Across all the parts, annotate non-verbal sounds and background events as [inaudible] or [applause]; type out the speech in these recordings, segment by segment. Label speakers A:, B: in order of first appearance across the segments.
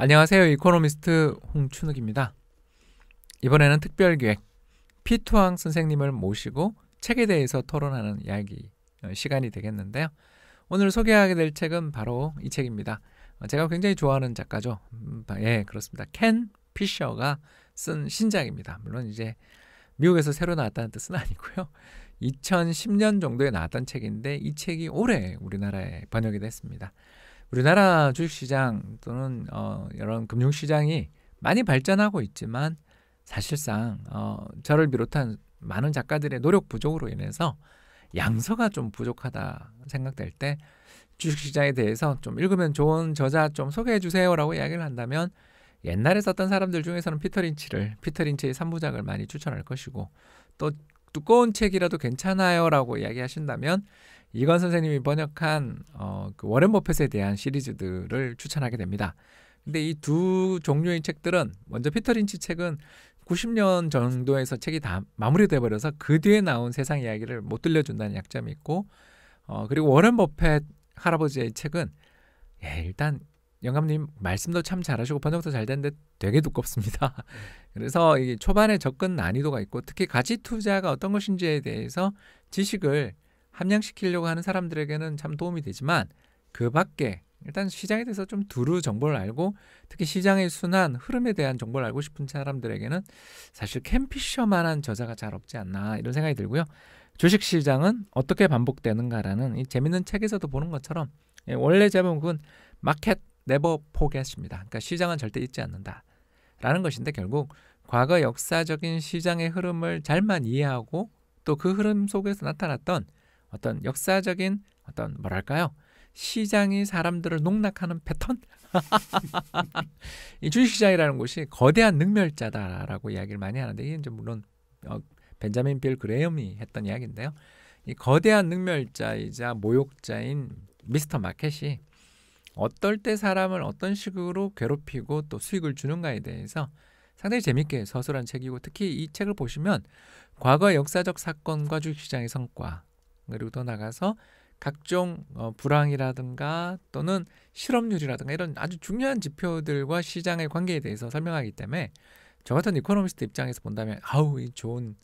A: 안녕하세요. 이코노미스트 홍춘욱입니다. 이번에는 특별 기획 피투왕 선생님을 모시고 책에 대해서 토론하는 이야기 어, 시간이 되겠는데요. 오늘 소개하게 될 책은 바로 이 책입니다. 어, 제가 굉장히 좋아하는 작가죠. 음, 예, 그렇습니다. 켄 피셔가 쓴 신작입니다. 물론 이제 미국에서 새로 나왔다는 뜻은 아니고요. 2010년 정도에 나왔던 책인데 이 책이 올해 우리나라에 번역이 됐습니다. 우리나라 주식시장 또는 어, 이런 금융시장이 많이 발전하고 있지만 사실상 어, 저를 비롯한 많은 작가들의 노력 부족으로 인해서 양서가 좀 부족하다 생각될 때 주식시장에 대해서 좀 읽으면 좋은 저자 좀 소개해 주세요라고 이야기를 한다면 옛날에 썼던 사람들 중에서는 피터 린치를 피터 린치의 3부작을 많이 추천할 것이고 또 두꺼운 책이라도 괜찮아요라고 이야기하신다면 이건 선생님이 번역한 어, 그 워렌 버핏에 대한 시리즈들을 추천하게 됩니다. 근데 이 두 종류의 책들은 먼저 피터 린치 책은 90년 정도에서 책이 다 마무리돼 버려서 그 뒤에 나온 세상 이야기를 못 들려준다는 약점이 있고 어, 그리고 워렌 버핏 할아버지의 책은 예, 일단 영감님 말씀도 참 잘하시고 번역도 잘 되는데 되게 두껍습니다. [laughs] 그래서 초반에 접근 난이도가 있고 특히 가치 투자가 어떤 것인지에 대해서 지식을 함량시키려고 하는 사람들에게는 참 도움이 되지만 그 밖에 일단 시장에 대해서 좀 두루 정보를 알고 특히 시장의 순환 흐름에 대한 정보를 알고 싶은 사람들에게는 사실 캠피셔만한 저자가 잘 없지 않나 이런 생각이 들고요. 주식 시장은 어떻게 반복되는가라는 이 재밌는 책에서도 보는 것처럼 예, 원래 제목은 마켓 네버 포겟입니다. 기 그러니까 시장은 절대 잊지 않는다라는 것인데 결국 과거 역사적인 시장의 흐름을 잘만 이해하고 또 그 흐름 속에서 나타났던 어떤 역사적인 어떤 뭐랄까요? 시장이 사람들을 농락하는 패턴? [laughs] 이 주식시장이라는 곳이 거대한 능멸자다라고 이야기를 많이 하는데 이게 이제 물론 어, 벤자민 빌 그레엄이 했던 이야기인데요. 이 거대한 능멸자이자 모욕자인 미스터 마켓이 어떨 때 사람을 어떤 식으로 괴롭히고 또 수익을 주는가에 대해서 상당히 재밌게 서술한 책이고 특히 이 책을 보시면 과거 역사적 사건과 주식시장의 성과 그리고 더 나가서 각종 어, 불황이라든가 또는 실업률이라든가 이런 아주 중요한 지표들과 시장의 관계에 대해서 설명하기 때문에 저 같은 이코노미스트 입장에서 본다면 아우 이 좋은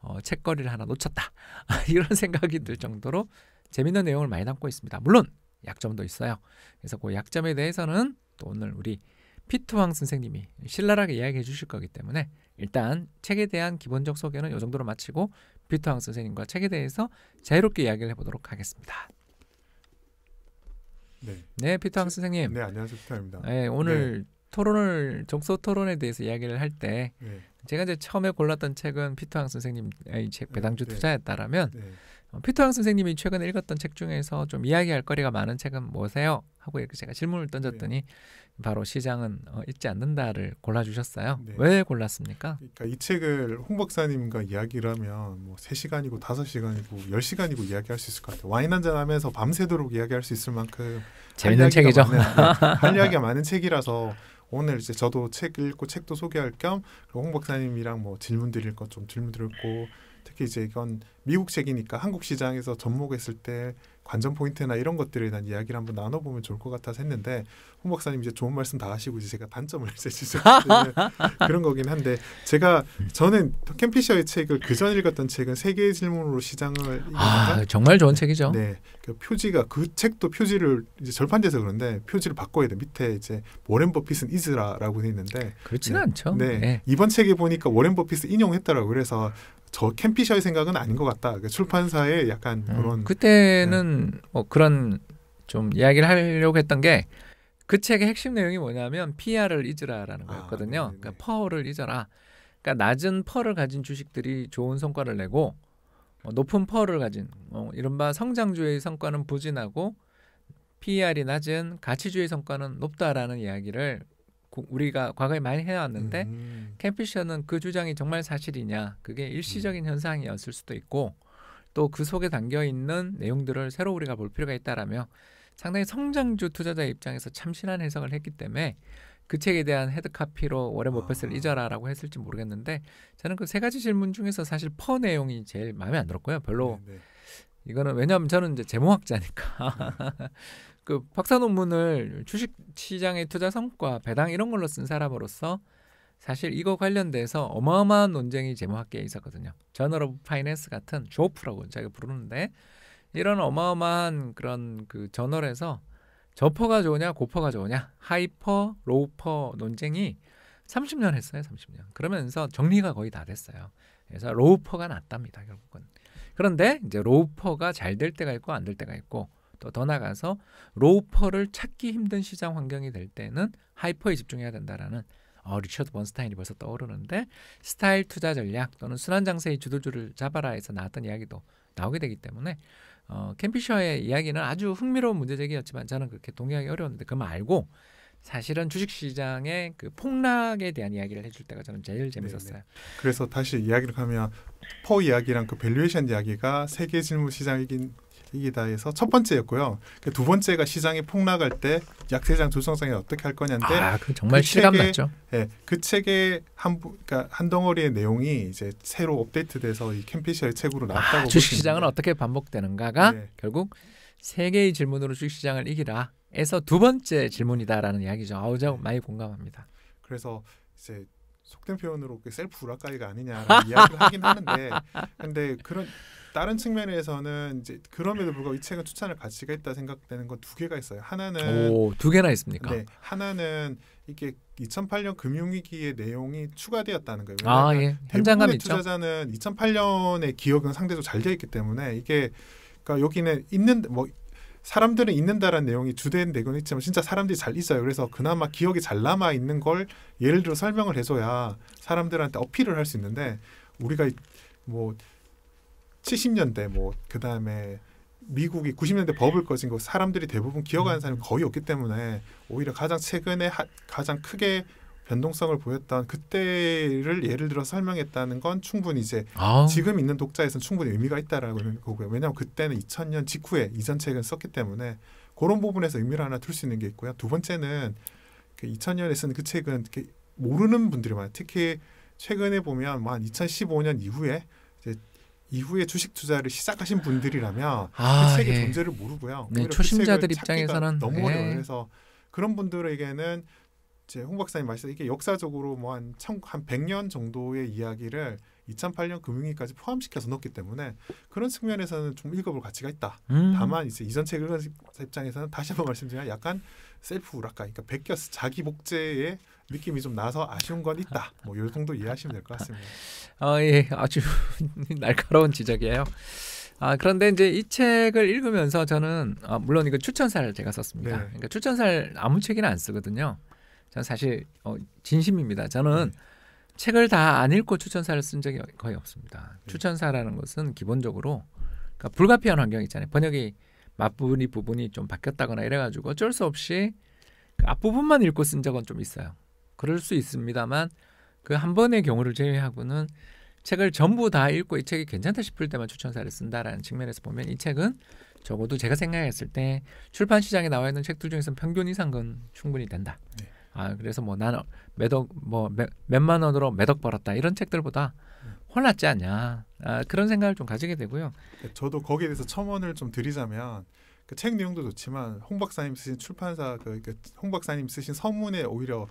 A: 어, 책거리를 하나 놓쳤다 [laughs] 이런 생각이 들 정도로 재밌는 내용을 많이 담고 있습니다. 물론 약점도 있어요. 그래서 그 약점에 대해서는 또 오늘 우리 피트왕 선생님이 신랄하게 이야기해 주실 거기 때문에 일단 책에 대한 기본적 소개는 이 정도로 마치고 피트왕 선생님과 책에 대해서 자유롭게 이야기를 해보도록 하겠습니다. 네, 네 피트왕 선생님.
B: 네, 안녕하세요, 피트왕입니다. 네, 오늘 네.
A: 토론을 정서 토론에 대해서 이야기를 할때 네. 제가 이제 처음에 골랐던 책은 피트왕 선생님 의책 아, 네, 배당주 네. 투자였다라면 네. 어, 피터왕 선생님이 최근에 읽었던 책 중에서 좀 이야기할 거리가 많은 책은 뭐세요? 하고 이렇게 제가 질문을 던졌더니 네. 바로 시장은 어, 잊지 않는다를 골라주셨어요. 네. 왜 골랐습니까?
B: 그러니까 이 책을 홍 박사님과 이야기를 하면 뭐 3시간이고 5시간이고 10시간이고 이야기할 수 있을 것 같아요. 와인 한잔 하면서 밤새도록 이야기할 수 있을 만큼 재밌는 책이죠. 많은, 네, [laughs] 할 이야기가 많은 책이라서 오늘 이제 저도 책 읽고 책도 소개할 겸홍 박사님이랑 뭐 질문 드릴 것 좀 질문 드렸고 특히 이제 이건 미국 책이니까 한국 시장에서 접목했을 때 관전 포인트나 이런 것들에 대한 이야기를 한번 나눠보면 좋을 것 같아서 했는데 홍 박사님 이제 좋은 말씀 다 하시고 이제 제가 단점을 이제 [laughs] 지적드리는 네, 그런 거긴 한데 제가 저는 캠피셔의 책을 그전 읽었던 책은 세계의 질문으로 시장을 아 정말
A: 좋은 책이죠. 네,
B: 그 표지가 그 책도 표지를 이제 절판돼서 그런데 표지를 바꿔야 돼. 밑에 이제 워렌 버핏은 이즈라라고 돼 있는데 그렇지는 네, 않죠. 네. 네, 이번 책에 보니까 워렌 버핏을 인용했더라고 요 그래서 저 캠피셔의 생각은 아닌 것 같다. 그러니까 출판사의 약간 음, 그런
A: 그때는 네.
B: 뭐 그런 좀 이야기를
A: 하려고 했던 게 그 책의 핵심 내용이 뭐냐면 피아을 잊으라라는 아, 거였거든요. 아, 그러니까 네. 퍼를 잊어라. 그러니까 낮은 퍼를 가진 주식들이 좋은 성과를 내고 뭐 높은 퍼를 가진 어, 이른바 성장주의 성과는 부진하고 PER이 낮은 가치주의 성과는 높다라는 이야기를 우리가 과거에 많이 해왔는데 음. 캠피셔는 그 주장이 정말 사실이냐 그게 일시적인 음. 현상이었을 수도 있고 또 그 속에 담겨 있는 내용들을 새로 우리가 볼 필요가 있다라며 상당히 성장주 투자자 입장에서 참신한 해석을 했기 때문에 그 책에 대한 헤드카피로 워렌 버핏을 아. 잊어라라고 했을지 모르겠는데 저는 그 세 가지 질문 중에서 사실 퍼 내용이 제일 마음에 안 들었고요 별로 네네. 네. 이거는 왜냐하면 저는 이제 제모학자니까 음. [laughs] 그 박사 논문을 주식 시장의 투자 성과, 배당 이런 걸로 쓴 사람으로서 사실 이거 관련돼서 어마어마한 논쟁이 제모학계에 있었거든요. 저널 오브 파이낸스 같은 조프라고 제가 부르는데 이런 어마어마한 그런 그 저널에서 저퍼가 좋으냐 고퍼가 좋으냐 하이퍼 로우퍼 논쟁이 30년 했어요 30년 그러면서 정리가 거의 다 됐어요 그래서 로우퍼가 낫답니다 결국은 그런데 이제 로우퍼가 잘 될 때가 있고 안 될 때가 있고 또더 나가서 로우퍼를 찾기 힘든 시장 환경이 될 때는 하이퍼에 집중해야 된다라는 어, 리처드 번스타인이 벌써 떠오르는데 스타일 투자 전략 또는 순환 장세의 주도주를 잡아라에서 나왔던 이야기도 나오게 되기 때문에 어, 캠피셔의 이야기는 아주 흥미로운 문제 제기였지만 저는 그렇게 동의하기 어려웠는데 그말고 사실은 주식시장의 그 폭락에 대한 이야기를
B: 해줄 때가 저는 제일 네, 네. 재밌었어요. 네네. 그래서 다시 이야기를 하면 퍼 이야기랑 그 밸류에이션 이야기가 세계 실물 시장이긴 이기다 해서 첫 번째였고요. 그러니까 두 번째가 시장이 폭락할 때 약세장 조성상에 어떻게 할 거냐인데 아, 그 정말 그 실감났죠. 예, 그 책의 한 그러니까 한 덩어리의 내용이 이제 새로 업데이트돼서 이 캠피셜 책으로 아, 나왔다고 아, 주식 시장은 어떻게 반복되는가가 네. 결국
A: 세 개의 질문으로 주식 시장을 이기라. 에서 두 번째 질문이다라는 이야기죠. 아우 저 많이 공감합니다.
B: 그래서 이제 속된 표현으로 셀프 우라카이가 아니냐라는 이야기를 하긴 하는데 근데 그런 다른 측면에서는 이제 그럼에도 불구하고 이 음. 책은 추천할 가치가 있다 생각되는 건 두 개가 있어요. 하나는 오두
A: 개나 있습니까? 네,
B: 하나는 이게 2008년 금융위기의 내용이 추가되었다는 거예요. 아 예. 현장감 있죠. 투자자는 2008년의 기억은 상대적으로 잘 되어 있기 때문에 이게 그러니까 여기는 있는 뭐 사람들은 있는다라는 내용이 주된 내용이 있지만 진짜 사람들이 잘 있어요. 그래서 그나마 기억이 잘 남아 있는 걸 예를 들어 설명을 해줘야 사람들한테 어필을 할 수 있는데 우리가 뭐 70년대 뭐그 다음에 미국이 90년대 버블 꺼진 거 사람들이 대부분 기억하는 음. 사람이 거의 없기 때문에 오히려 가장 최근에 하, 가장 크게 변동성을 보였던 그때를 예를 들어 설명했다는 건 충분히 이제 아. 지금 있는 독자에서는 충분히 의미가 있다라는 거고요. 왜냐하면 그때는 2000년 직후에 이전 책은 썼기 때문에 그런 부분에서 의미를 하나 둘 수 있는 게 있고요. 두 번째는 2000년에 그 쓴그 책은 모르는 분들이 많아요. 특히 최근에 보면 뭐한 2015년 이후에 이후에 주식 투자를 시작하신 분들이라면 아, 그 책의 예. 존재를 모르고요. 네, 그 초심자들 그 입장에서는 너무 어려워요. 예. 서 그런 분들에게는 이제 홍 박사님 말씀 이게 역사적으로 뭐한한 한 100년 정도의 이야기를 2008년 금융위까지 포함시켜서 넣었기 때문에 그런 측면에서는 좀 읽어볼 가치가 있다. 음. 다만 이제 이전 책을 입장에서는 다시 한번 말씀드리면 약간 셀프 우락가, 그러니까 베껴 서 자기 복제에 느낌이 좀 나서 아쉬운 건 있다. 뭐 요 정도 이해하시면 될 것 같습니다.
A: [laughs] 아 예, 아주 [laughs] 날카로운 지적이에요. 아 그런데 이제 이 책을 읽으면서 저는 아, 물론 이거 추천사를 제가 썼습니다. 네. 그러니까 추천사를 아무 책이나 안 쓰거든요. 저는 사실 어, 진심입니다. 저는 네. 책을 다 안 읽고 추천사를 쓴 적이 거의 없습니다. 네. 추천사라는 것은 기본적으로 그러니까 불가피한 환경 있잖아요. 번역이 맞부분이 부분이 좀 바뀌었다거나 이래가지고 어쩔 수 없이 그 앞부분만 읽고 쓴 적은 좀 있어요. 그럴 수 있습니다만 그 한 번의 경우를 제외하고는 책을 전부 다 읽고 이 책이 괜찮다 싶을 때만 추천사를 쓴다라는 측면에서 보면 이 책은 적어도 제가 생각했을 때 출판 시장에 나와 있는 책들 중에서 평균 이상은 충분히 된다. 네. 아 그래서 뭐 나는 매덕 뭐 몇만 원으로 매덕 벌었다 이런 책들보다 음. 훨 낫지 않냐 아, 그런 생각을 좀 가지게
B: 되고요. 그러니까 저도 거기에 대해서 첨언을 좀 드리자면 그 책 내용도 좋지만 홍 박사님 쓰신 출판사 그홍 그 박사님 쓰신 서문에 오히려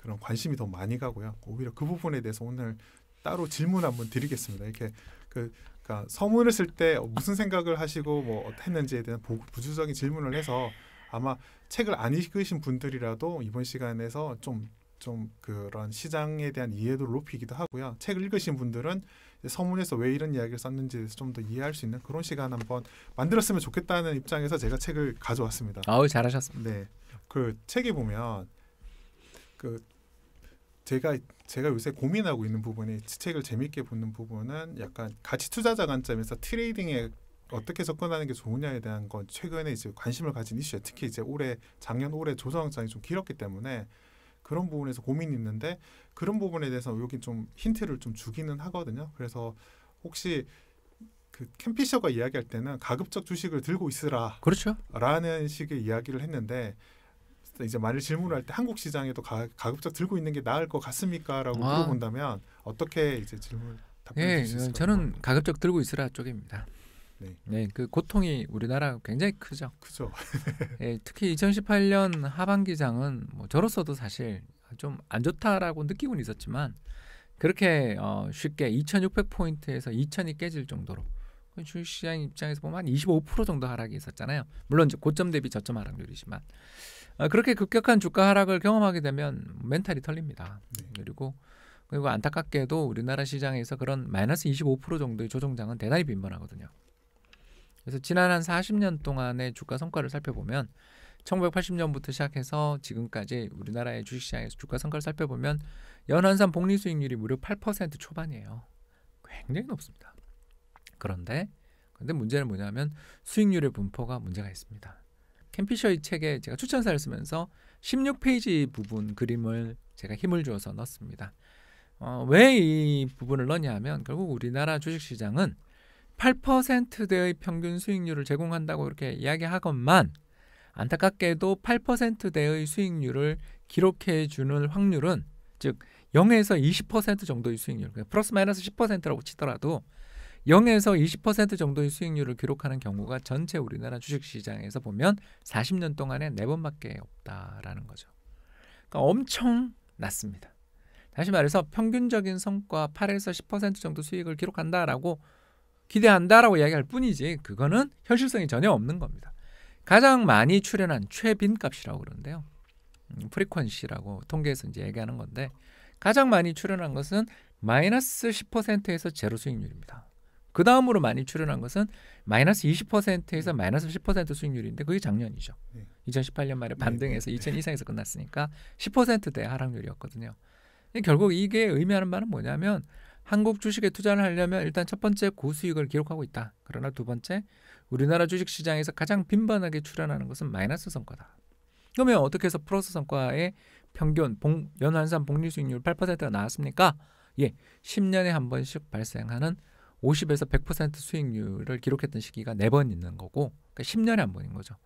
B: 그런 관심이 더 많이 가고요. 오히려 그 부분에 대해서 오늘 따로 질문 한번 드리겠습니다. 이렇게 그 그러니까 서문을 쓸 때 무슨 생각을 하시고 뭐 했는지에 대한 부수적인 질문을 해서 아마 책을 안 읽으신 분들이라도 이번 시간에서 좀 좀 그런 시장에 대한 이해도를 높이기도 하고요. 책을 읽으신 분들은 서문에서 왜 이런 이야기를 썼는지 좀 더 이해할 수 있는 그런 시간 한번 만들었으면 좋겠다는 입장에서 제가 책을 가져왔습니다. 아우 잘하셨습니다. 네, 그 책에 보면 그 제가 제가 요새 고민하고 있는 부분이 지 책을 재밌게 보는 부분은 약간 가치 투자자 관점에서 트레이딩에 어떻게 접근하는 게 좋으냐에 대한 건 최근에 이제 관심을 가진 이슈에 특히 이제 올해 작년 올해 조성장이 좀 길었기 때문에 그런 부분에서 고민이 있는데 그런 부분에 대해서 여기 좀 힌트를 좀 주기는 하거든요. 그래서 혹시 그 캠피셔가 이야기할 때는 가급적 주식을 들고 있으라. 그렇죠. 라는 식의 이야기를 했는데 이제 만일 질문할때 한국 시장에도 가, 급적 들고 있는 게 나을 것 같습니까라고 아. 물어본다면 어떻게 이제 질문 답변해 네, 주실 수 저는
A: 가급적 들고 있으라 쪽입니다. 네. 네, 그 고통이 우리나라 굉장히 크죠. 크죠. 네, 특히 2018년 하반기장은 뭐 저로서도 사실 좀 안 좋다라고 느끼고는 있었지만 그렇게 어, 쉽게 2,600포인트에서 2,000이 깨질 정도로 그 주식시장 입장에서 보면 한25% 정도 하락이 있었잖아요. 물론 고점 대비 저점 하락률이지만 아, 그렇게 급격한 주가 하락을 경험하게 되면 멘탈이 털립니다. 네. 그리고 그리고 안타깝게도 우리나라 시장에서 그런 마이너스 25% 정도의 조정장은 대단히 빈번하거든요. 그래서 지난 한 40년 동안의 주가 성과를 살펴보면 1980년부터 시작해서 지금까지 우리나라의 주식시장에서 주가 성과를 살펴보면 연환산 복리 수익률이 무려 8% 초반이에요. 굉장히 높습니다. 그런데 근데 문제는 뭐냐면 수익률의 분포가 문제가 있습니다. 캠피셔의 책에 제가 추천사를 쓰면서 16페이지 부분 그림을 제가 힘을 주어서 넣었습니다. 어, 왜이 부분을 넣냐 하면 결국 우리나라 주식시장은 8%대의 평균 수익률을 제공한다고 이렇게 이야기하건만 안타깝게도 8%대의 수익률을 기록해 주는 확률은 즉 0에서 20% 정도의 수익률, 그러니까 플러스 마이너스 10%라고 치더라도 0에서 20% 정도의 수익률을 기록하는 경우가 전체 우리나라 주식시장에서 보면 40년 동안에 네 번밖에 없다라는 거죠. 그러니까 엄청 낮습니다. 다시 말해서 평균적인 성과 8에서 10% 정도 수익을 기록한다라고 기대한다라고 이야기할 뿐이지 그거는 현실성이 전혀 없는 겁니다. 가장 많이 출연한 최빈값이라고 그러는데요. 음, 프리퀀시라고 통계에서 이제 얘기하는 건데 가장 많이 출연한 것은 마이너스 10%에서 제로 수익률입니다. 그 다음으로 많이 출연한 것은 마이너스 20%에서 마이너스 10% 수익률인데 그게 작년이죠. 네. 2018년 말에 네, 반등해서 네. 2000 이상에서 끝났으니까 10%대 하락률이었거든요. 결국 이게 의미하는 말은 뭐냐면 한국 주식에 투자를 하려면 일단 첫 번째 고수익을 기록하고 있다. 그러나 두 번째 우리나라 주식 시장에서 가장 빈번하게 출연하는 것은 마이너스 성과다. 그러면 어떻게 해서 플러스 성과의 평균 봉, 연환산 복리 수익률 8%가 나왔습니까? 예, 10년에 한 번씩 발생하는 50에서 100% 수익률을 기록했던 시기가 네 번 있는 거고 그러니까 10년에 한 번인 거죠.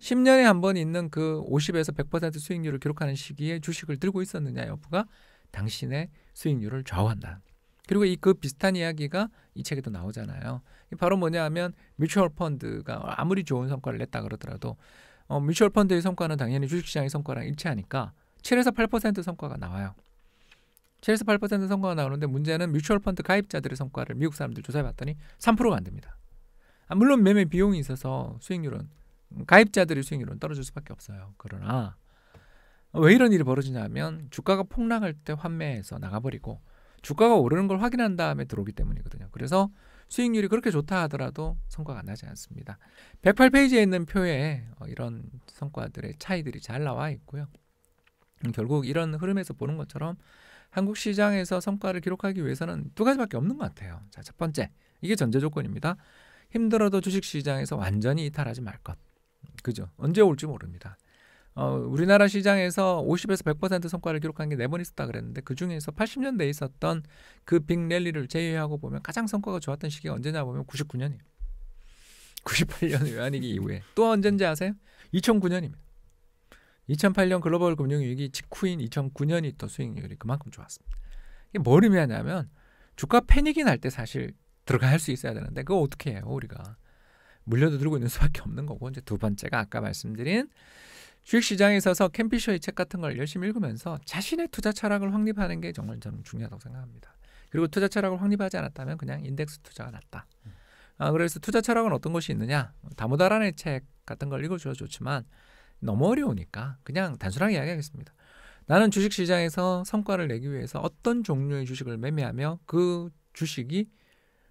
A: 10년에 한 번 있는 그 50에서 100% 수익률을 기록하는 시기에 주식을 들고 있었느냐 여부가 당신의 수익률을 좌우한다. 그리고 이 그 비슷한 이야기가 이 책에도 나오잖아요. 바로 뭐냐 하면 뮤추얼 펀드가 아무리 좋은 성과를 냈다 그러더라도 어, 뮤추얼 펀드의 성과는 당연히 주식시장의 성과랑 일치하니까 7에서 8% 성과가 나와요. 7에8% 성과가 나오는데 문제는 뮤추얼 펀드 가입자들의 성과를 미국 사람들 조사해봤더니 3%가 안 됩니다. 아, 물론 매매 비용이 있어서 수익률은 음, 가입자들의 수익률은 떨어질 수밖에 없어요. 그러나 왜 이런 일이 벌어지냐면 주가가 폭락할 때 환매해서 나가버리고 주가가 오르는 걸 확인한 다음에 들어오기 때문이거든요. 그래서 수익률이 그렇게 좋다 하더라도 성과가 나지 않습니다. 108페이지에 있는 표에 어, 이런 성과들의 차이들이 잘 나와 있고요. 결국 이런 흐름에서 보는 것처럼 한국 시장에서 성과를 기록하기 위해서는 두 가지밖에 없는 것 같아요. 자, 첫 번째 이게 전제 조건입니다. 힘들어도 주식 시장에서 완전히 이탈하지 말 것. 그죠? 언제 올지 모릅니다. 어, 우리나라 시장에서 50에서 100% 성과를 기록한 게 네 번 있었다 그랬는데 그 중에서 80년대에 있었던 그 빅랠리를 제외하고 보면 가장 성과가 좋았던 시기가 언제냐 보면 99년이에요. 98년 외환위기 이후에 또 언젠지 아세요? 2009년입니다. 2008년 글로벌 금융위기 직후인 2009년이 또 수익률이 그만큼 좋았습니다. 이게 뭘 의미하냐면 주가 패닉이 날 때 사실 들어갈 수 있어야 되는데 그거 어떻게 해요 우리가 물려도 들고 있는 수밖에 없는 거고 이제 두 번째가 아까 말씀드린 주식 시장에 있어서 캠피셔의 책 같은 걸 열심히 읽으면서 자신의 투자 철학을 확립하는 게 정말 저는 중요하다고 생각합니다. 그리고 투자 철학을 확립하지 않았다면 그냥 인덱스 투자가 낫다. 아, 그래서 투자 철학은 어떤 것이 있느냐? 다모다란의 책 같은 걸 읽어줘야 좋지만 너무 어려우니까 그냥 단순하게 이야기하겠습니다. 나는 주식 시장에서 성과를 내기 위해서 어떤 종류의 주식을 매매하며 그 주식이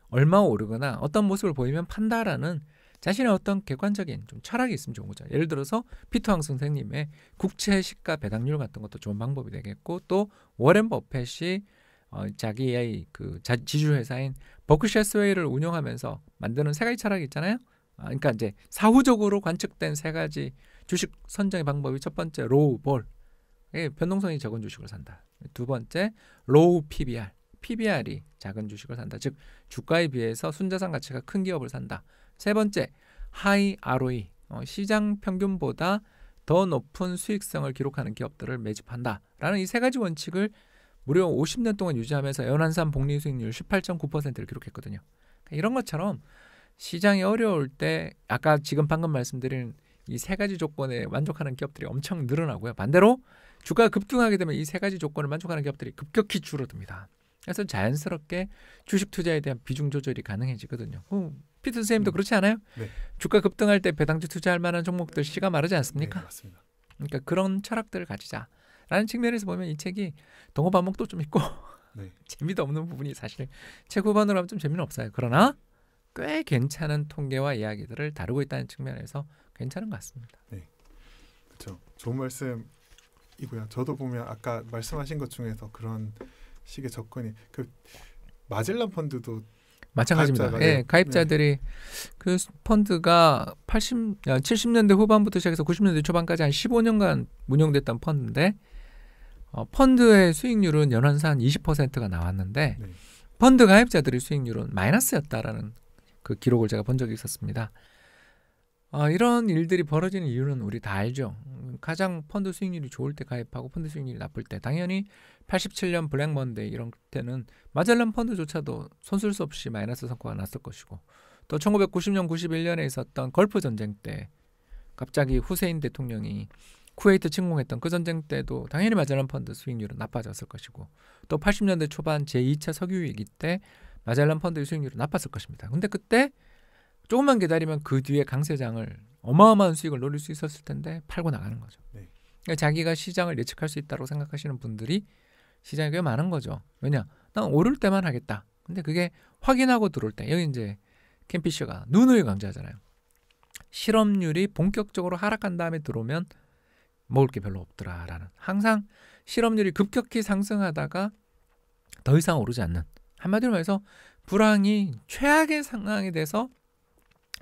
A: 얼마 오르거나 어떤 모습을 보이면 판다라는 자신의 어떤 객관적인 좀 철학이 있으면 좋은 거죠. 예를 들어서 피터왕 선생님의 국채 시가 배당률 같은 것도 좋은 방법이 되겠고 또 워렌 버펫이 어, 자기의 그 자, 지주회사인 버크셔스웨이를 운영하면서 만드는 세 가지 철학이 있잖아요. 아, 그러니까 이제 사후적으로 관측된 세 가지 주식 선정의 방법이 첫 번째 로우 볼. 예, 변동성이 적은 주식을 산다. 두 번째 로우 PBR. PBR이 작은 주식을 산다. 즉 주가에 비해서 순자산 가치가 큰 기업을 산다. 세 번째 하이 ROE. 어, 시장 평균보다 더 높은 수익성을 기록하는 기업들을 매집한다. 라는 이 세 가지 원칙을 무려 50년 동안 유지하면서 연한산 복리 수익률 18.9%를 기록했거든요. 그러니까 이런 것처럼 시장이 어려울 때 아까 지금 방금 말씀드린 이세 가지 조건에 만족하는 기업들이 엄청 늘어나고요. 반대로 주가가 급등하게 되면 이 세 가지 조건을 만족하는 기업들이 급격히 줄어듭니다. 그래서 자연스럽게 주식 투자에 대한 비중 조절이 가능해지거든요. 어, 피트 선생님도 음. 그렇지 않아요? 네. 주가 급등할 때 배당주 투자할 만한 종목들 시가 마르지 않습니까? 네, 맞습니다. 그러니까 그런 철학들을 가지자라는 측면에서 보면 이 책이 동호 반목도 좀 있고 네. [laughs] 재미도 없는 부분이 사실 책 후반으로 하면 좀 재미는 없어요. 그러나 꽤 괜찮은 통계와 이야기들을 다루고 있다는 측면에서 괜찮은 것 같습니다.
B: 네, 그렇죠. 좋은 말씀이고요. 저도 보면 아까 말씀하신 것 중에서 그런 식의 접근이 그 마젤란 펀드도 마찬가지입니다. 가입자가, 예, 네. 네, 가입자들이
A: 그 펀드가 80, 70년대 아, 후반부터 시작해서 90년대 초반까지 한 15년간 운영됐던 펀드인데 어, 펀드의 수익률은 연환사 20%가 나왔는데 네. 펀드 가입자들의 수익률은 마이너스였다라는 그 기록을 제가 본 적이 있었습니다. 아, 이런 일들이 벌어지는 이유는 우리 다 알죠. 가장 펀드 수익률이 좋을 때 가입하고 펀드 수익률이 나쁠 때 당연히 87년 블랙먼데이 이런 때는 마젤란 펀드조차도 손쓸 수 없이 마이너스 성과가 났을 것이고 또 1990년 91년에 있었던 걸프 전쟁 때 갑자기 후세인 대통령이 쿠웨이트 침공했던 그 전쟁 때도 당연히 마젤란 펀드 수익률은 나빠졌을 것이고 또 80년대 초반 제2차 석유 위기 때 마젤란 펀드 수익률은 나빴을 것입니다. 근데 그때 조금만 기다리면 그 뒤에 강 세장을 어마어마한 수익을 노릴 수 있었을 텐데 팔고 나가는 거죠. 네. 그러니까 자기가 시장을 예측할 수 있다고 생각하시는 분들이 시장이 꽤 많은 거죠. 왜냐? 난 오를 때만 하겠다. 근데 그게 확인하고 들어올 때 여기 이제 캠피셔가 눈을 강조하잖아요. 실업률이 본격적으로 하락한 다음에 들어오면 먹을 게 별로 없더라라는 항상 실업률이 급격히 상승하다가 더 이상 오르지 않는 한마디로 말해서 불황이 최악의 상황에 대해서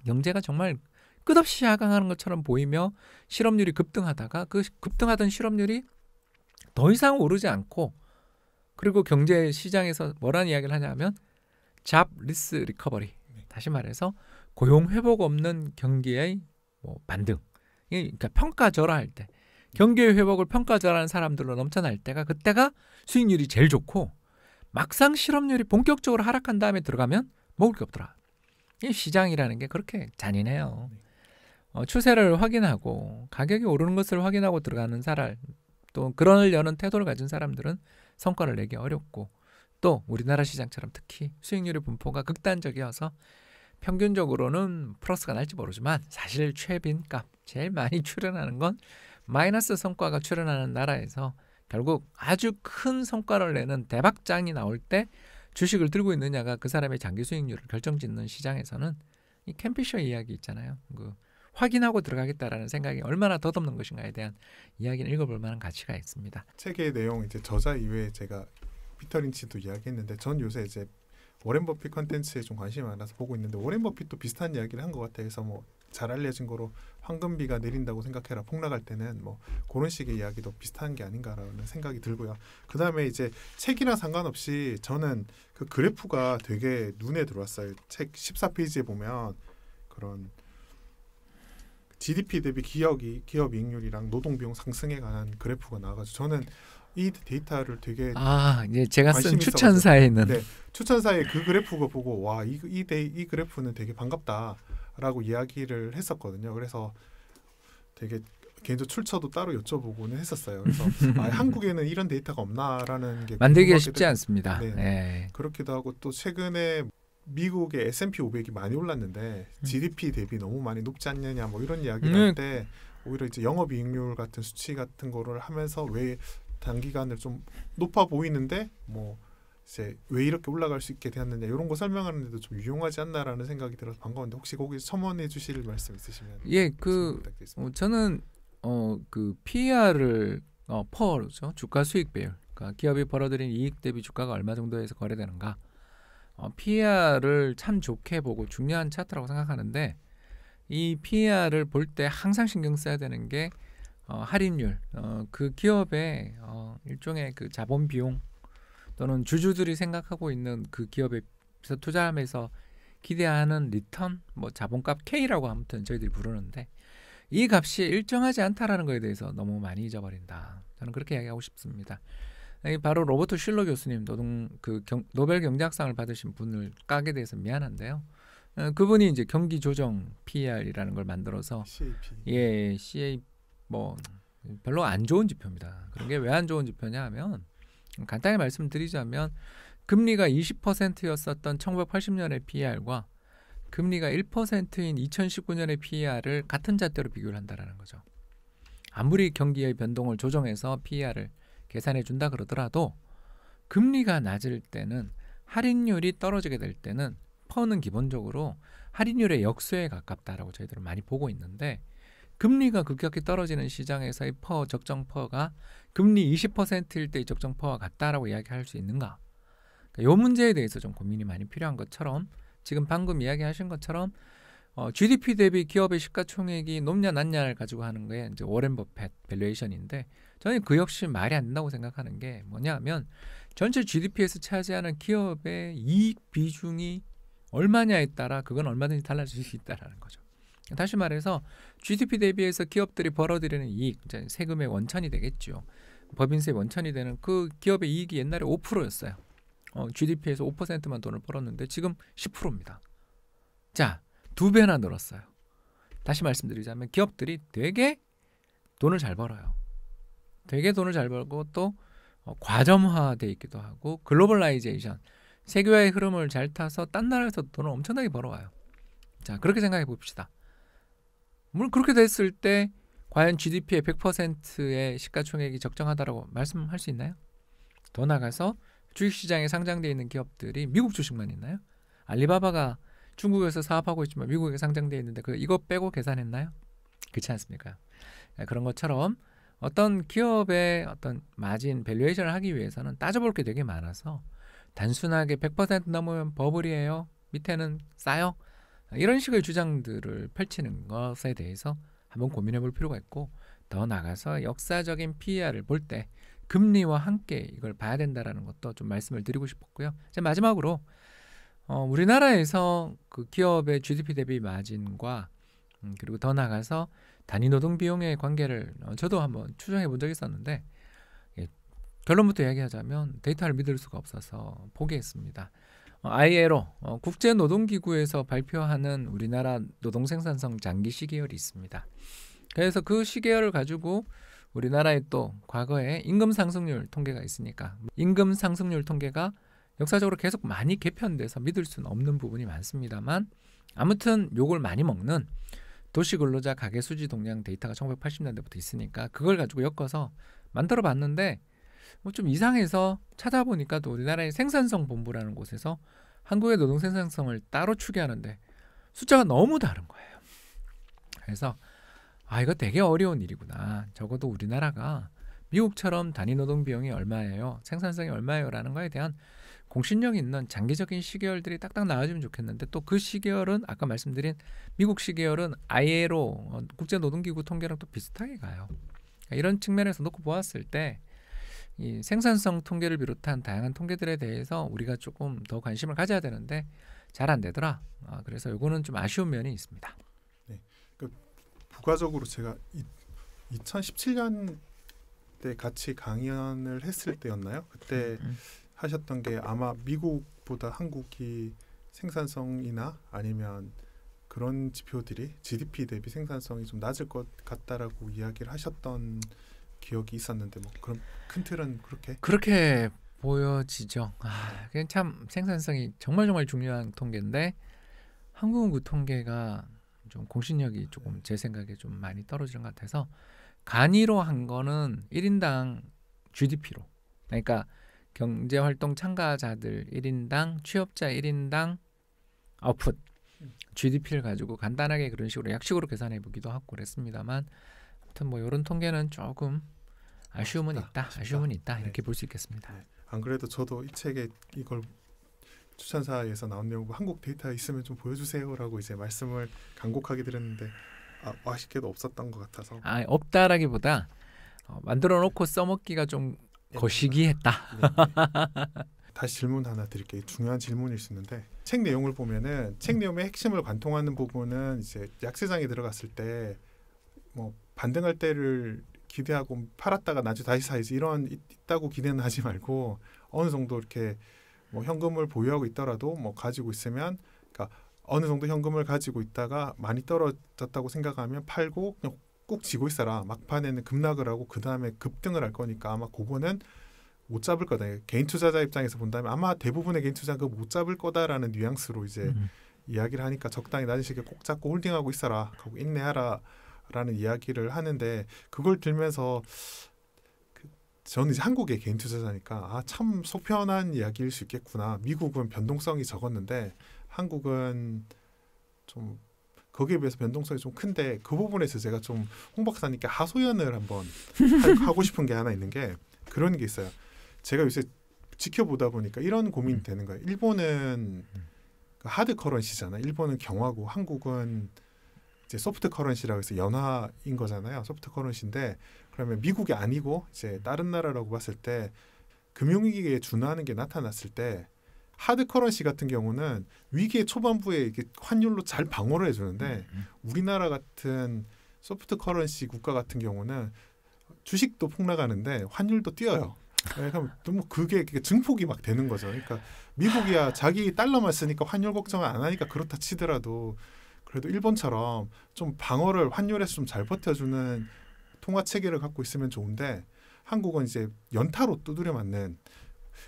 A: 경제가 정말 끝없이 하강하는 것처럼 보이며 실업률이 급등하다가 그 급등하던 실업률이 더 이상 오르지 않고 그리고 경제 시장에서 뭐라는 이야기를 하냐면 잡 리스 리커버리 네. 다시 말해서 고용 회복 없는 경기의 뭐 반등 그러니까 평가절하할 때 경기의 회복을 평가절하는 사람들로 넘쳐날 때가 그때가 수익률이 제일 좋고 막상 실업률이 본격적으로 하락한 다음에 들어가면 먹을 게 없더라 이 시장이라는 게 그렇게 잔인해요. 음, 네. 어, 추세를 확인하고 가격이 오르는 것을 확인하고 들어가는 사람 또그러여는 태도를 가진 사람들은 성과를 내기 어렵고 또 우리나라 시장처럼 특히 수익률의 분포가 극단적이어서 평균적으로는 플러스가 날지 모르지만 사실 최빈값 제일 많이 출현하는건 마이너스 성과가 출현하는 나라에서 결국 아주 큰 성과를 내는 대박장이 나올 때 주식을 들고 있느냐가 그 사람의 장기 수익률을 결정짓는 시장에서는 이 캠피셔 이야기 있잖아요. 그 확인하고 들어가겠다라는 생각이 얼마나 덧없는 것인가에 대한 이야기는 읽어볼 만한 가치가 있습니다.
B: 책의 내용 이제 저자 이외에 제가 피터 린치도 이야기했는데 전 요새 이제 워렌 버핏 컨텐츠에 좀 관심이 많아서 보고 있는데 워렌 버핏도 비슷한 이야기를 한 것 같아요. 그래서 뭐잘 알려진 거로 황금비가 내린다고 생각해라 폭락할 때는 뭐 그런 식의 이야기도 비슷한 게 아닌가라는 생각이 들고요. 그 다음에 이제 책이랑 상관없이 저는 그 그래프가 되게 눈에 들어왔어요. 책 14페이지에 보면 그런 GDP 대비 기업이 기업 이익률이랑 노동 비용 상승에 관한 그래프가 나와가지고 저는 이 데이터를 되게 아 이제 제가 쓴 추천사에 있는 네, 추천사에 그 그래프가 보고 와이이 이, 이 그래프는 되게 반갑다. 라고 이야기를 했었거든요. 그래서 되게 개인적 출처도 따로 여쭤보고는 했었어요. 그래서 [laughs] 아, 한국에는 이런 데이터가 없나라는 게 만들기가 쉽지
A: 않습니다. 네. 네.
B: 그렇기도 하고 또 최근에 미국의 S&P 500이 많이 올랐는데 음. GDP 대비 너무 많이 높지 않느냐 뭐 이런 이야기를 음. 할때 오히려 이제 영업이익률 같은 수치 같은 거를 하면서 왜 단기간을 좀 높아 보이는데 뭐 이제 왜 이렇게 올라갈 수 있게 되었느냐 이런 거 설명하는 데도 좀 유용하지 않나라는 생각이 들어서 반가운데 혹시 거기 첨언해 주실 말씀 있으시면
A: 예, 그 어, 저는 어 그 p r 을어 퍼죠. 주가 수익 배율. 그러니까 기업이 벌어들인 이익 대비 주가가 얼마 정도에서 거래되는가. 어, p r 을참 좋게 보고 중요한 차트라고 생각하는데 이 p r 을볼 때 항상 신경 써야 되는 게 어, 할인율, 어, 그 기업의 어, 일종의 그 자본 비용 또는 주주들이 생각하고 있는 그 기업에서 투자함에서 기대하는 리턴, 뭐 자본값 K라고 아무튼 저희들이 부르는데 이 값이 일정하지 않다라는 것에 대해서 너무 많이 잊어버린다. 저는 그렇게 이야기하고 싶습니다. 바로 로버트 실러 교수님 노동 그 경, 노벨 경제학상을 받으신 분을 까게 돼서 미안한데요. 어, 그분이 이제 경기 조정 p r 이라는걸 만들어서 CAP. 예, 예 CA 뭐 별로 안 좋은 지표입니다. 그런 게 왜 안 좋은 지표냐 하면 간단히 말씀드리자면 금리가 20%였었던 1980년의 PER과 금리가 1%인 2019년의 PER을 같은 잣대로 비교를 한다라는 거죠. 아무리 경기의 변동을 조정해서 PER을 계산해 준다 그러더라도 금리가 낮을 때는 할인율이 떨어지게 될 때는 퍼는 기본적으로 할인율의 역수에 가깝다라고 저희들은 많이 보고 있는데 금리가 급격히 떨어지는 시장에서의 퍼 적정 퍼가 금리 20%일 때의 적정 퍼와 같다라고 이야기할 수 있는가? 그이 그러니까 문제에 대해서 좀 고민이 많이 필요한 것처럼 지금 방금 이야기하신 것처럼 어, GDP 대비 기업의 시가총액이 높냐 낮냐를 가지고 하는 게 이제 워렌 버펫 밸류에이션인데 저는 그 역시 말이 안 된다고 생각하는 게 뭐냐면 전체 GDP에서 차지하는 기업의 이익 비중이 얼마냐에 따라 그건 얼마든지 달라질 수 있다라는 거죠. 다시 말해서 GDP 대비해서 기업들이 벌어들이는 이익, 세금의 원천이 되겠죠. 법인세 원천이 되는 그 기업의 이익이 옛날에 5%였어요. 어, GDP에서 5%만 돈을 벌었는데 지금 10%입니다. 자, 두 배나 늘었어요. 다시 말씀드리자면 기업들이 되게 돈을 잘 벌어요. 되게 돈을 잘 벌고 또 어, 과점화돼 있기도 하고 글로벌라이제이션 세계화의 흐름을 잘 타서 딴 나라에서 돈을 엄청나게 벌어와요. 자 그렇게 생각해 봅시다. 물론 그렇게 됐을 때 과연 GDP의 100%의 시가총액이 적정하다라고 말씀할 수 있나요? 더 나가서 주식시장에 상장되어 있는 기업들이 미국 주식만 있나요? 알리바바가 중국에서 사업하고 있지만 미국에 상장되어 있는데 그 이거 빼고 계산했나요? 그렇지 않습니까? 네, 그런 것처럼 어떤 기업의 어떤 마진 밸류에이션을 하기 위해서는 따져볼 게 되게 많아서 단순하게 100% 넘으면 버블이에요. 밑에는 싸요. 이런 식의 주장들을 펼치는 것에 대해서 한번 고민해 볼 필요가 있고 더 나가서 아 역사적인 PER을 볼 때 금리와 함께 이걸 봐야 된다라는 것도 좀 말씀을 드리고 싶었고요. 이제 마지막으로 어, 우리나라에서 그 기업의 GDP 대비 마진과 음, 그리고 더 나가서 아 단위 노동 비용의 관계를 어, 저도 한번 추정해 본 적이 있었는데 예, 결론부터 이야기하자면 데이터를 믿을 수가 없어서 포기했습니다. ILO 어, 국제노동기구에서 발표하는 우리나라 노동생산성 장기 시계열이 있습니다. 그래서 그 시계열을 가지고 우리나라에 또 과거에 임금 상승률 통계가 있으니까 임금 상승률 통계가 역사적으로 계속 많이 개편돼서 믿을 수는 없는 부분이 많습니다만 아무튼 욕을 많이 먹는 도시 근로자 가계 수지 동향 데이터가 1980년대부터 있으니까 그걸 가지고 엮어서 만들어 봤는데 뭐좀 이상해서 찾아보니까 또 우리나라의 생산성 본부라는 곳에서 한국의 노동 생산성을 따로 추계하는데 숫자가 너무 다른 거예요. 그래서 아 이거 되게 어려운 일이구나. 적어도 우리나라가 미국처럼 단위 노동 비용이 얼마예요, 생산성이 얼마예요라는 거에 대한 공신력 있는 장기적인 시계열들이 딱딱 나와주면 좋겠는데 또 그 시계열은 아까 말씀드린 미국 시계열은 ILO 어, 국제노동기구 통계랑 또 비슷하게 가요. 그러니까 이런 측면에서 놓고 보았을 때이 생산성 통계를 비롯한 다양한 통계들에 대해서 우리가 조금 더 관심을 가져야 되는데 잘 안 되더라. 아, 그래서 이거는 좀 아쉬운
B: 면이 있습니다. 네, 그 부가적으로 제가 이, 2017년 때 같이 강연을 했을 때였나요? 그때 음, 음. 하셨던 게 아마 미국보다 한국이 생산성이나 아니면 그런 지표들이 GDP 대비 생산성이 좀 낮을 것 같다라고 이야기를 하셨던 기억이 있었는데 뭐 그런 큰 틀은 그렇게
A: 그렇게 보여지죠. 아, 그냥 참 생산성이 정말 정말 중요한 통계인데 한국은 그 통계가 좀 공신력이 조금 제 생각에 좀 많이 떨어지는 것 같아서 간이로 한 거는 일인당 GDP로 그러니까 경제 활동 참가자들 일인당 취업자 일인당 아웃풋 GDP를 가지고 간단하게 그런 식으로 약식으로 계산해 보기도 하고 그랬습니다만 아무튼 뭐 이런 통계는 조금 아쉬움은 있다. 있다. 아쉬움은 있다. 이렇게 네. 볼수 있겠습니다. 네.
B: 안 그래도 저도 이 책에 이걸 추천사에서 나온 내용 한국 데이터 있으면 좀 보여주세요라고 이제 말씀을 간곡하게 드렸는데 아, 아쉽게도 없었던 것 같아서 아 없다라기보다 어, 만들어 놓고 써먹기가 좀 네, 거시기했다. [laughs] 다시 질문 하나 드릴게요. 중요한 질문일 수 있는데 책 내용을 보면은 책 내용의 핵심을 관통하는 부분은 이제 약세장에 들어갔을 때 뭐 반등할 때를 기대하고 팔았다가 나중에 다시 사야지 이런 있다고 기대는 하지 말고 어느 정도 이렇게 뭐 현금을 보유하고 있더라도 뭐 가지고 있으면 그러니까 어느 정도 현금을 가지고 있다가 많이 떨어졌다고 생각하면 팔고 그냥 꼭 지고 있어라. 막판에는 급락을 하고 그 다음에 급등을 할 거니까 아마 그거는 못 잡을 거다. 개인 투자자 입장에서 본다면 아마 대부분의 개인 투자가 못 잡을 거다라는 뉘앙스로 이제 음. 이야기를 하니까 적당히 낮은 시기에 꼭 잡고 홀딩하고 있어라. 하고 인내하라. 라는 이야기를 하는데 그걸 들면서 그 저는 이제 한국의 개인 투자자니까 아 참 속편한 이야기일 수 있겠구나. 미국은 변동성이 적었는데 한국은 좀 거기에 비해서 변동성이 좀 큰데 그 부분에서 제가 좀 홍 박사님께 하소연을 한번 하고 싶은 게 하나 있는 게 그런 게 있어요. 제가 요새 지켜보다 보니까 이런 고민이 음. 되는 거예요. 일본은 음. 그 하드 커런시잖아. 요 일본은 경화고 한국은 이제 소프트 커런시라고 해서 연화인 거잖아요. 소프트 커런시인데 그러면 미국이 아니고 이제 다른 나라라고 봤을 때 금융위기에 준하는 게 나타났을 때 하드 커런시 같은 경우는 위기의 초반부에 이게 환율로 잘 방어를 해주는데 음, 음. 우리나라 같은 소프트 커런시 국가 같은 경우는 주식도 폭락하는데 환율도 뛰어요. 네, 그럼 너무 뭐 그게 증폭이 막 되는 거죠. 그러니까 미국이야 자기 달러만 쓰니까 환율 걱정 을안 하니까 그렇다 치더라도 그래도 일본처럼 좀 방어를 환율에서 좀 잘 버텨주는 통화 체계를 갖고 있으면 좋은데 한국은 이제 연타로 두드려 맞는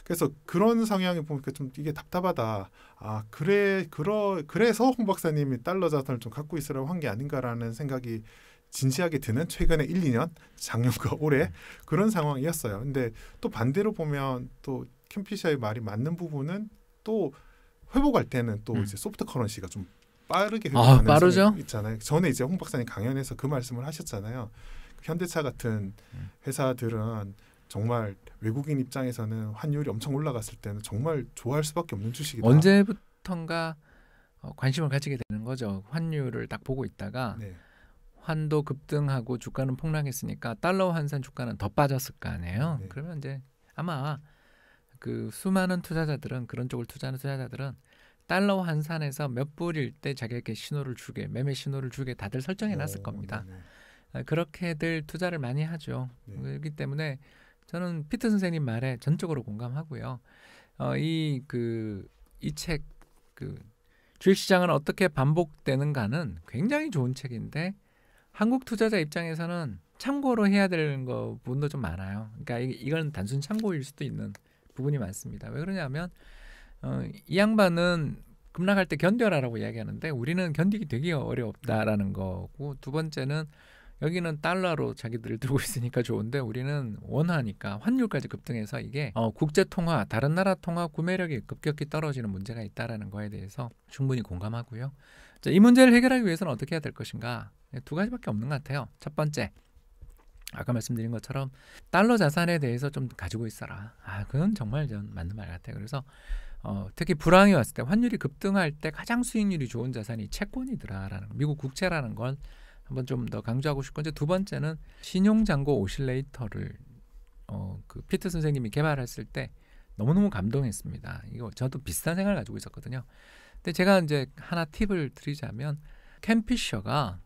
B: 그래서 그런 성향이 보니까 좀 이게 답답하다. 아 그래 그러 그래서 홍 박사님이 달러 자산을 좀 갖고 있으라고 한 게 아닌가라는 생각이 진지하게 드는 최근에 1, 2년 작년과 [laughs] 올해 그런 상황이었어요. 근데 또 반대로 보면 또 캠피샤의 말이 맞는 부분은 또 회복할 때는 또 음. 이제 소프트 커런시가 좀 빠르게 아, 빠르죠? 있잖아요. 전에 이제 홍 박사님 강연에서 그 말씀을 하셨잖아요. 그 현대차 같은 음. 회사들은 정말 외국인 입장에서는 환율이 엄청 올라갔을 때는 정말 좋아할 수밖에 없는 주식이다. 언제부턴가 어, 관심을 가지게 되는 거죠.
A: 환율을 딱 보고 있다가 네. 환도 급등하고 주가는 폭락했으니까 달러 환산 주가는 더 빠졌을 거 아니에요. 네. 그러면 이제 아마 그 수많은 투자자들은 그런 쪽을 투자하는 투자자들은 달러 환산해서 몇 불일 때 자기에게 신호를 주게 매매 신호를 주게 다들 설정해 놨을 겁니다. 네. 그렇게들 투자를 많이 하죠. 네. 그렇기 때문에 저는 피트 선생님 말에 전적으로 공감하고요. 어, 이 그 이 책 그 주식시장은 어떻게 반복되는가는 굉장히 좋은 책인데 한국 투자자 입장에서는 참고로 해야 되는 거 부분도 좀 많아요. 그러니까 이, 이건 단순 참고일 수도 있는 부분이 많습니다. 왜 그러냐면 어, 이 양반은 급락할 때 견뎌라라고 이야기하는데 우리는 견디기 되게 어렵다라는 거고 두 번째는 여기는 달러로 자기들을 들고 있으니까 좋은데 우리는 원화니까 환율까지 급등해서 이게 어, 국제 통화 다른 나라 통화 구매력이 급격히 떨어지는 문제가 있다라는 거에 대해서 충분히 공감하고요. 자, 이 문제를 해결하기 위해서는 어떻게 해야 될 것인가 네, 두 가지밖에 없는 것 같아요. 첫 번째 아까 말씀드린 것처럼 달러 자산에 대해서 좀 가지고 있어라. 아 그건 정말 맞는 말 같아요. 그래서 어, 특히 불황이 왔을 때 환율이 급등할 때 가장 수익률이 좋은 자산이 채권이더라라는 미국 국채라는 건 한번 좀 더 강조하고 싶고 이제 두 번째는 신용잔고 오실레이터를 어, 그 피트 선생님이 개발했을 때 너무너무 감동했습니다. 이거 저도 비슷한 생각을 가지고 있었거든요. 근데 제가 이제 하나 팁을 드리자면 캠피셔가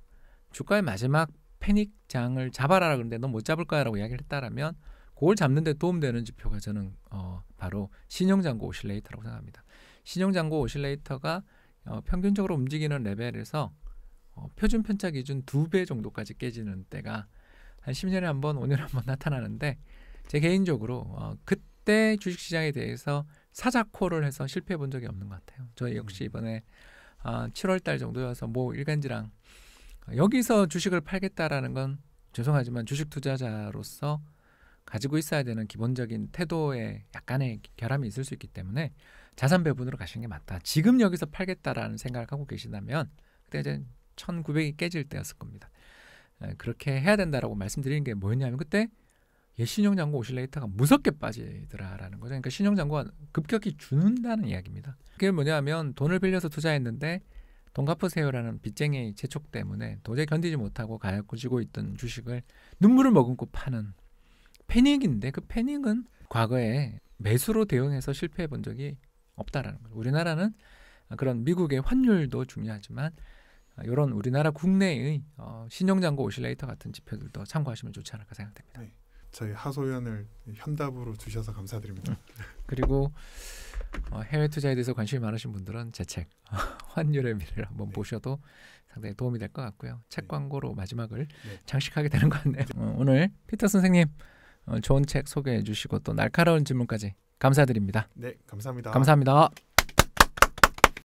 A: 주가의 마지막 패닉장을 잡아라 그러는데 너 못 잡을 거야라고 이야기를 했다라면 그걸 잡는 데 도움되는 지표가 저는 어, 바로 신용장고 오실레이터라고 생각합니다. 신용장고 오실레이터가 어, 평균적으로 움직이는 레벨에서 어, 표준 편차 기준 두 배 정도까지 깨지는 때가 한 10년에 한 번, 5년에 한 번 나타나는데 제 개인적으로 어, 그때 주식시장에 대해서 사자코를 해서 실패해 본 적이 없는 것 같아요. 저 음. 역시 이번에 아, 어, 7월 달 정도여서 뭐 일간지랑 어, 여기서 주식을 팔겠다라는 건 죄송하지만 주식 투자자로서 가지고 있어야 되는 기본적인 태도에 약간의 결함이 있을 수 있기 때문에 자산 배분으로 가시는 게 맞다. 지금 여기서 팔겠다라는 생각을 하고 계신다면 그때 이제 1900이 깨질 때였을 겁니다. 그렇게 해야 된다라고 말씀드리는 게 뭐였냐면 그때 예, 신용장고 오실레이터가 무섭게 빠지더라라는 거죠. 그러니까 신용장고가 급격히 주는다는 이야기입니다. 그게 뭐냐면 돈을 빌려서 투자했는데 돈 갚으세요라는 빚쟁이 재촉 때문에 도저히 견디지 못하고 가지고 있던 주식을 눈물을 머금고 파는 패닉인데 그 패닉은 과거에 매수로 대응해서 실패해 본 적이 없다라는 거예요. 우리나라는 그런 미국의 환율도 중요하지만 이런 우리나라 국내의 어, 신용장고 오실레이터 같은 지표들도 참고하시면 좋지 않을까 생각됩니다.
B: 네. 저희 하소연을 현답으로 주셔서 감사드립니다. 음. 그리고
A: 어, 해외 투자에 대해서 관심이 많으신 분들은 제 책 [laughs] 환율의 미래를 한번 네. 보셔도 상당히 도움이 될 것 같고요. 책 네. 광고로 마지막을 네. 장식하게 되는 것 같네요. 어, 오늘 피터 선생님 어, 좋은 책 소개해 주시고 또 날카로운 질문까지 감사드립니다.
B: 네, 감사합니다.
A: 감사합니다.